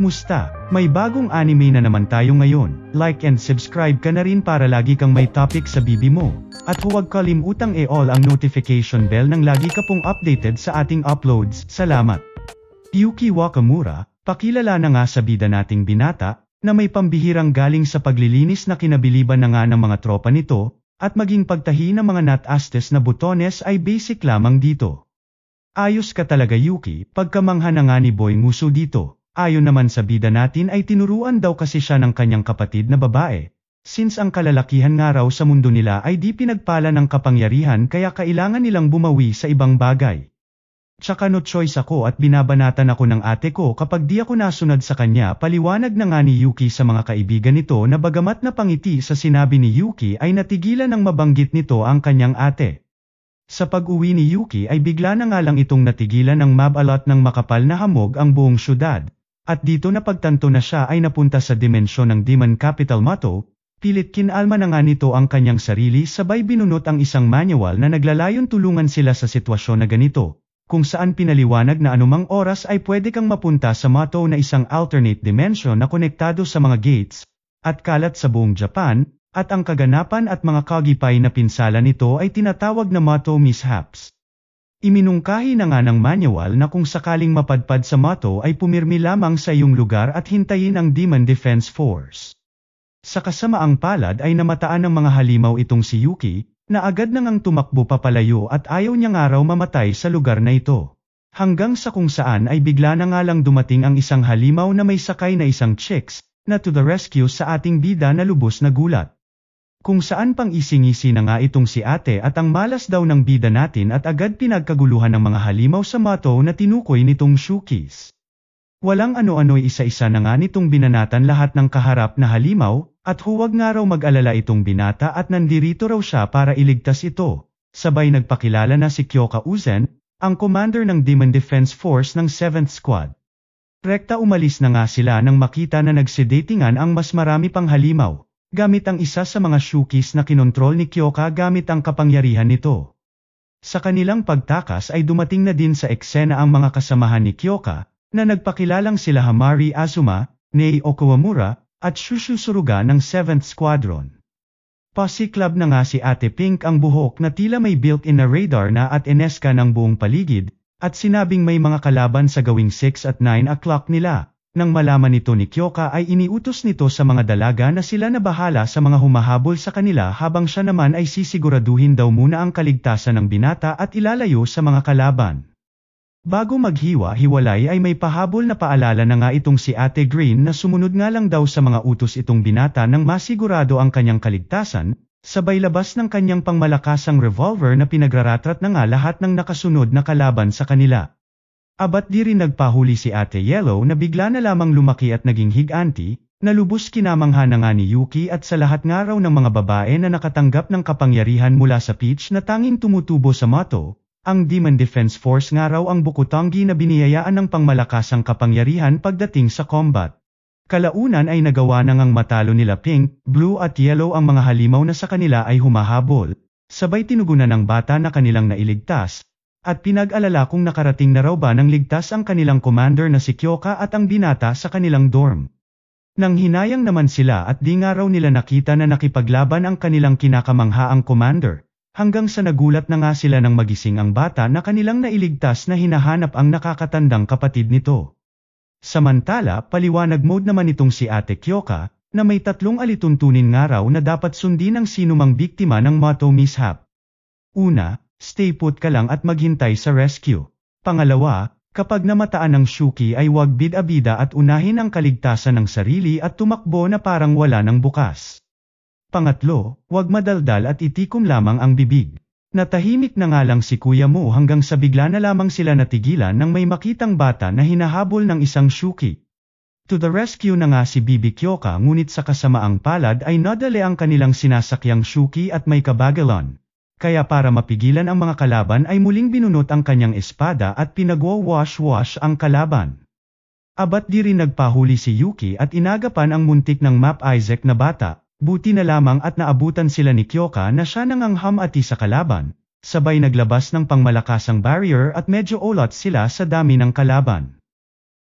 Musta, may bagong anime na naman tayo ngayon, like and subscribe ka na rin para lagi kang may topic sa bibi mo. At huwag kalimutang e-all ang notification bell nang lagi ka pong updated sa ating uploads, salamat. Yuki Wakamura, pakilala na nga sa bida nating binata, na may pambihirang galing sa paglilinis na kinabiliban na nga ng mga tropa nito, at maging pagtahi ng mga natastes na butones ay basic lamang dito. Ayos ka talaga Yuki, pagkamangha na nga ni Boy Muso dito. Ayon naman sa bida natin ay tinuruan daw kasi siya ng kanyang kapatid na babae, since ang kalalakihan nga raw sa mundo nila ay di pinagpala ng kapangyarihan kaya kailangan nilang bumawi sa ibang bagay. Tsaka no choice ako at binabanatan ako ng ate ko kapag di ako nasunod sa kanya paliwanag na nga ni Yuki sa mga kaibigan nito na bagamat na pangiti sa sinabi ni Yuki ay natigilan ng mabanggit nito ang kanyang ate. Sa pag-uwi ni Yuki ay bigla na nga lang itong natigilan ng mabalat ng makapal na hamog ang buong syudad. At dito na pagtanto na siya ay napunta sa dimensyon ng Demon Capital Mato, pilit kinalma na nga nito ang kanyang sarili sabay binunot ang isang manual na naglalayon tulungan sila sa sitwasyon na ganito, kung saan pinaliwanag na anumang oras ay pwede kang mapunta sa Mato na isang alternate dimension na konektado sa mga gates, at kalat sa buong Japan, at ang kaganapan at mga kagipay na pinsala nito ay tinatawag na Mato mishaps. Iminungkahi na nga ng manual na kung sakaling mapadpad sa mato ay pumirmi lamang sa iyong lugar at hintayin ang Demon Defense Force. Sa kasamaang palad ay namataan ng mga halimaw itong si Yuki, na agad nangang tumakbo papalayo at ayaw niya nga raw mamatay sa lugar na ito. Hanggang sa kung saan ay bigla na nga lang dumating ang isang halimaw na may sakay na isang chicks, na to the rescue sa ating bida na lubos na gulat. Kung saan pang isingisi na nga itong si ate at ang malas daw ng bida natin at agad pinagkaguluhan ng mga halimaw sa mato na tinukoy nitong Shukis. Walang ano-ano'y isa-isa na nga nitong binanatan lahat ng kaharap na halimaw, at huwag nga raw mag-alala itong binata at nandirito raw siya para iligtas ito. Sabay nagpakilala na si Kyoka Uzen, ang commander ng Demon Defense Force ng 7th Squad. Rekta umalis na nga sila nang makita na nagsedatingan ang mas marami pang halimaw. Gamit ang isa sa mga shukis na kinontrol ni Kyoka gamit ang kapangyarihan nito. Sa kanilang pagtakas ay dumating na din sa eksena ang mga kasamahan ni Kyoka, na nagpakilalang sila Hamari Azuma, Nei Okawamura, at Shushu Suruga ng 7th Squadron. Pasi Club na nga si Ate Pink ang buhok na tila may built-in na radar na at ineska ng buong paligid, at sinabing may mga kalaban sa gawing 6 at 9 o'clock nila, nang malaman nito ni Kyoka ay iniutos nito sa mga dalaga na sila na bahala sa mga humahabol sa kanila habang siya naman ay sisiguraduhin daw muna ang kaligtasan ng binata at ilalayo sa mga kalaban. Bago maghiwa-hiwalay ay may pahabol na paalala na nga itong si Ate Green na sumunod nga lang daw sa mga utos itong binata nang masigurado ang kanyang kaligtasan, sabay labas ng kanyang pangmalakasang revolver na pinagraratrat na nga lahat ng nakasunod na kalaban sa kanila. Abat ah, di rin nagpahuli si Ate Yellow na bigla na lamang lumaki at naging higanti, na lubos kinamangha na nga ni Yuki at sa lahat nga raw ng mga babae na nakatanggap ng kapangyarihan mula sa Peach na tanging tumutubo sa Mato, ang Demon Defense Force nga raw ang Bukutangi na biniyayaan ng pangmalakasang kapangyarihan pagdating sa combat. Kalaunan ay nagawa nang ngang matalo nila pink, blue at yellow ang mga halimaw na sa kanila ay humahabol, sabay tinugunan ng bata na kanilang nailigtas, at pinag-alala kung nakarating na raw ba ng ligtas ang kanilang commander na si Kyoka at ang binata sa kanilang dorm. Nang hinayang naman sila at di nga raw nila nakita na nakipaglaban ang kanilang kinakamanghaang commander, hanggang sa nagulat na nga sila nang magising ang bata na kanilang nailigtas na hinahanap ang nakakatandang kapatid nito. Samantala, paliwanag mode naman itong si Ate Kyoka, na may tatlong alituntunin nga raw na dapat sundin ang sinumang biktima ng Mato mishap. Una, Stay put ka lang at maghintay sa rescue. Pangalawa, kapag namataan ng Shuki ay huwag bidabida at unahin ang kaligtasan ng sarili at tumakbo na parang wala ng bukas. Pangatlo, huwag madaldal at itikom lamang ang bibig. Natahimik na nga lang si kuya mo hanggang sa bigla na lamang sila natigilan nang may makitang bata na hinahabol ng isang Shuki. To the rescue na nga si Bibi Kyoka ngunit sa kasamaang palad ay nadali ang kanilang sinasakyang Shuki at may kabagalon kaya para mapigilan ang mga kalaban ay muling binunot ang kanyang espada at pinagwa-wash-wash ang kalaban. Abat di rin nagpahuli si Yuki at inagapan ang muntik ng Map Isaac na bata, buti na lamang at naabutan sila ni Kyoka na siya nangangham ati sa kalaban, sabay naglabas ng pangmalakasang barrier at medyo olot sila sa dami ng kalaban.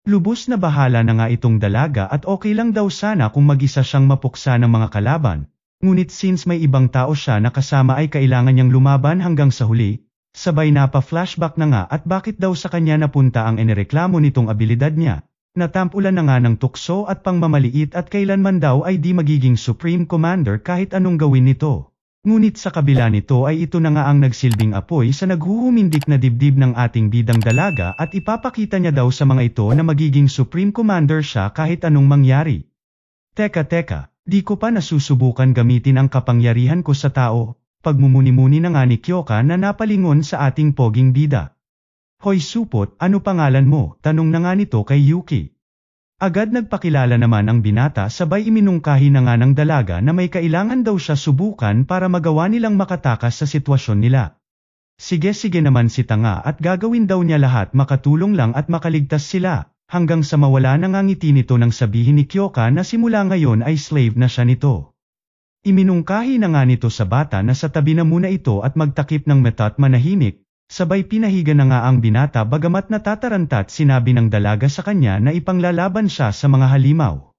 Lubos na bahala na nga itong dalaga at okay lang daw sana kung mag-isa siyang mapuksa ng mga kalaban, Ngunit since may ibang tao siya na kasama ay kailangan niyang lumaban hanggang sa huli, sabay na pa flashback na nga at bakit daw sa kanya napunta ang inireklamo nitong abilidad niya. Natampulan na nga ng tukso at pangmamaliit at kailanman daw ay di magiging Supreme Commander kahit anong gawin nito. Ngunit sa kabila nito ay ito na nga ang nagsilbing apoy sa naghuhumindik na dibdib ng ating bidang dalaga at ipapakita niya daw sa mga ito na magiging Supreme Commander siya kahit anong mangyari. Teka teka. Di ko pa nasusubukan gamitin ang kapangyarihan ko sa tao, pagmumuni-muni na nga ni Kyoka na napalingon sa ating poging bida. Hoy supot, ano pangalan mo? Tanong na nga nito kay Yuki. Agad nagpakilala naman ang binata sabay iminungkahi na nga ng dalaga na may kailangan daw siya subukan para magawa nilang makatakas sa sitwasyon nila. Sige-sige naman si Tanga at gagawin daw niya lahat makatulong lang at makaligtas sila hanggang sa mawala na ngiti nito nang sabihin ni Kyoka na simula ngayon ay slave na siya nito. Iminungkahi na nga nito sa bata na sa tabi na muna ito at magtakip ng meta manahimik, sabay pinahiga na nga ang binata bagamat natatarantat sinabi ng dalaga sa kanya na ipanglalaban siya sa mga halimaw.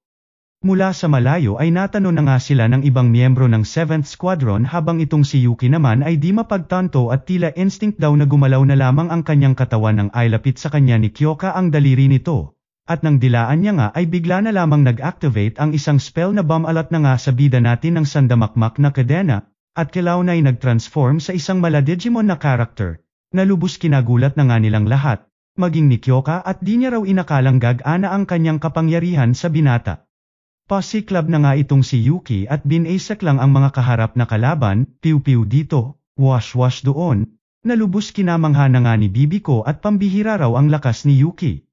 Mula sa malayo ay natanong na nga sila ng ibang miyembro ng 7th Squadron habang itong si Yuki naman ay di mapagtanto at tila instinct daw na gumalaw na lamang ang kanyang katawan ng ay lapit sa kanya ni Kyoka ang daliri nito. At nang dilaan niya nga ay bigla na lamang nag-activate ang isang spell na bomb alat na nga sa bida natin ng sandamakmak na kadena, at kilaw na ay nag-transform sa isang mala na character, na lubos kinagulat na nga nilang lahat, maging ni Kyoka at di niya raw inakalang gagana ang kanyang kapangyarihan sa binata. Pasiklab na nga itong si Yuki at binaysak lang ang mga kaharap na kalaban, piw-piw dito, wash-wash doon, nalubos kinamangha na nga ni Bibiko at pambihira raw ang lakas ni Yuki.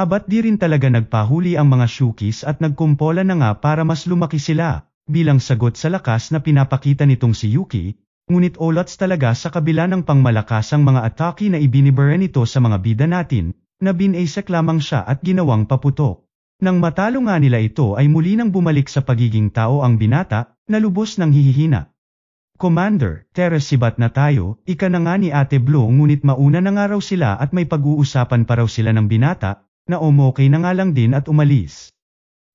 Abat di rin talaga nagpahuli ang mga shukis at nagkumpola na nga para mas lumaki sila, bilang sagot sa lakas na pinapakita nitong si Yuki, ngunit olats talaga sa kabila ng pangmalakasang mga atake na ibinibere nito sa mga bida natin, na binaysak lamang siya at ginawang paputok. Nang matalo nga nila ito ay muli nang bumalik sa pagiging tao ang binata, na lubos ng hihihina. Commander, teresibat na tayo, ika na nga ni Ate Blo ngunit mauna na nga raw sila at may pag-uusapan pa raw sila ng binata, na umokay na nga lang din at umalis.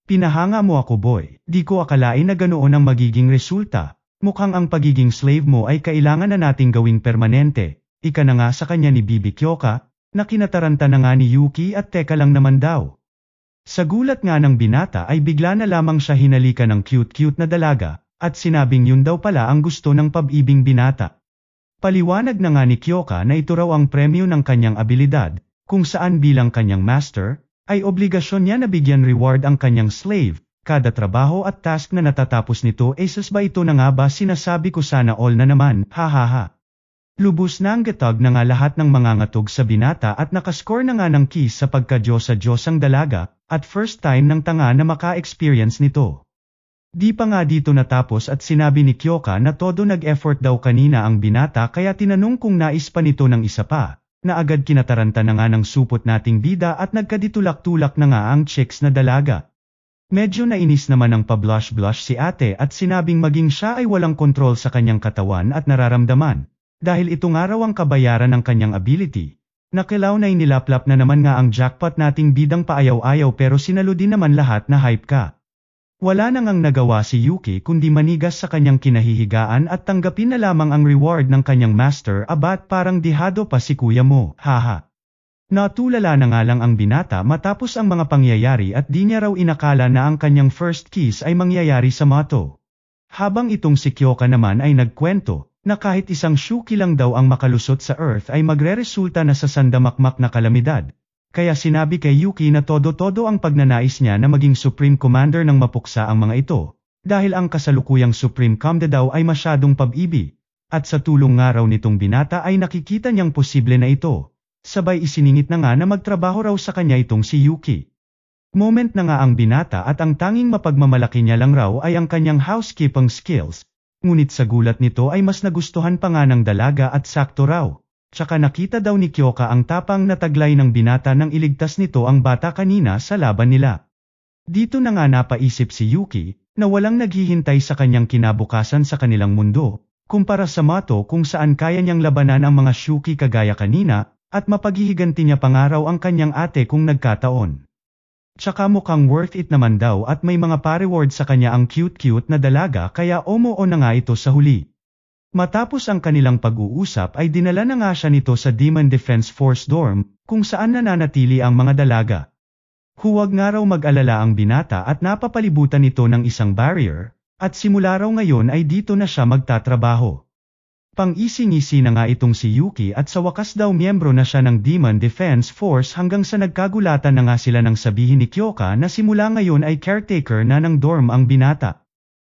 Pinahanga mo ako boy, di ko akalain na ganoon ang magiging resulta, mukhang ang pagiging slave mo ay kailangan na nating gawing permanente, ika na nga sa kanya ni Bibi Kyoka, na kinataranta na nga ni Yuki at teka lang naman daw, sa gulat nga ng binata ay bigla na lamang siya hinalika ng cute-cute na dalaga, at sinabing yun daw pala ang gusto ng pabibing binata. Paliwanag na nga ni Kyoka na ito raw ang premyo ng kanyang abilidad, kung saan bilang kanyang master, ay obligasyon niya na bigyan reward ang kanyang slave, kada trabaho at task na natatapos nito ay sasba ito na nga ba sinasabi ko sana all na naman, hahaha. Lubos na ang gatag na nga lahat ng mga ngatog sa binata at nakascore na nga ng kiss sa pagka-Diyos-Diyos ang dalaga, at first time ng tanga na maka-experience nito. Di pa nga dito natapos at sinabi ni Kyoka na todo nag-effort daw kanina ang binata kaya tinanong kung nais pa nito ng isa pa, na agad kinataranta na nga ng supot nating bida at nagkaditulak-tulak na nga ang chicks na dalaga. Medyo nainis naman ang pa blush blush si ate at sinabing maging siya ay walang kontrol sa kanyang katawan at nararamdaman dahil ito nga raw ang kabayaran ng kanyang ability. Nakilaw na inilaplap na naman nga ang jackpot nating bidang paayaw-ayaw pero sinalo din naman lahat na hype ka. Wala nang ang nagawa si Yuki kundi manigas sa kanyang kinahihigaan at tanggapin na lamang ang reward ng kanyang master abat parang dihado pa si kuya mo, haha. Natulala na nga lang ang binata matapos ang mga pangyayari at di niya raw inakala na ang kanyang first kiss ay mangyayari sa mato. Habang itong si Kyoka naman ay nagkwento, na kahit isang shuki lang daw ang makalusot sa Earth ay magreresulta na sa sandamakmak na kalamidad. Kaya sinabi kay Yuki na todo-todo ang pagnanais niya na maging Supreme Commander ng mapuksa ang mga ito, dahil ang kasalukuyang Supreme Commander daw ay masyadong pag-ibig. At sa tulong nga raw nitong binata ay nakikita niyang posible na ito. Sabay isiningit na nga na magtrabaho raw sa kanya itong si Yuki. Moment na nga ang binata at ang tanging mapagmamalaki niya lang raw ay ang kanyang housekeeping skills, ngunit sa gulat nito ay mas nagustuhan pa nga ng dalaga at sakto raw. Tsaka nakita daw ni Kyoka ang tapang na taglay ng binata nang iligtas nito ang bata kanina sa laban nila. Dito na nga napaisip si Yuki, na walang naghihintay sa kanyang kinabukasan sa kanilang mundo, kumpara sa Mato kung saan kaya niyang labanan ang mga Shuki kagaya kanina, at mapaghihiganti niya pangaraw ang kanyang ate kung nagkataon. Tsaka mukhang worth it naman daw at may mga pa-reward sa kanya ang cute-cute na dalaga kaya omoo na nga ito sa huli. Matapos ang kanilang pag-uusap ay dinala na nga siya nito sa Demon Defense Force Dorm, kung saan nananatili ang mga dalaga. Huwag nga raw mag-alala ang binata at napapalibutan ito ng isang barrier, at simula raw ngayon ay dito na siya magtatrabaho. Pang-isingisi na nga itong si Yuki at sa wakas daw miyembro na siya ng Demon Defense Force hanggang sa nagkagulatan na nga sila nang sabihin ni Kyoka na simula ngayon ay caretaker na ng dorm ang binata.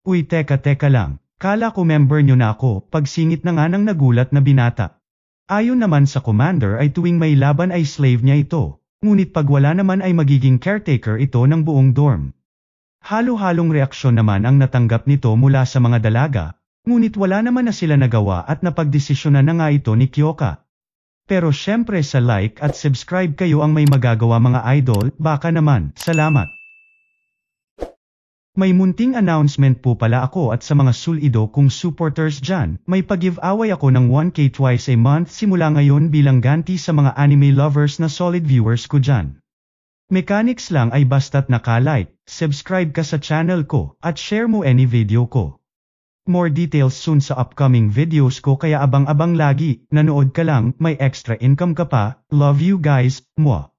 Uy teka teka lang, kala ko member nyo na ako, pagsingit na nga ng nagulat na binata. Ayon naman sa commander ay tuwing may laban ay slave niya ito, ngunit pag wala naman ay magiging caretaker ito ng buong dorm. Halo-halong reaksyon naman ang natanggap nito mula sa mga dalaga, Ngunit wala naman na sila nagawa at napagdesisyonan na nga ito ni Kyoka. Pero syempre sa like at subscribe kayo ang may magagawa mga idol, baka naman, salamat. May munting announcement po pala ako at sa mga sulido kung supporters dyan, may pag-giveaway ako ng 1k twice a month simula ngayon bilang ganti sa mga anime lovers na solid viewers ko dyan. Mechanics lang ay basta't naka-like, subscribe ka sa channel ko, at share mo any video ko. More details soon sa upcoming videos ko kaya abang-abang lagi, nanood ka lang, may extra income ka pa, love you guys, muah.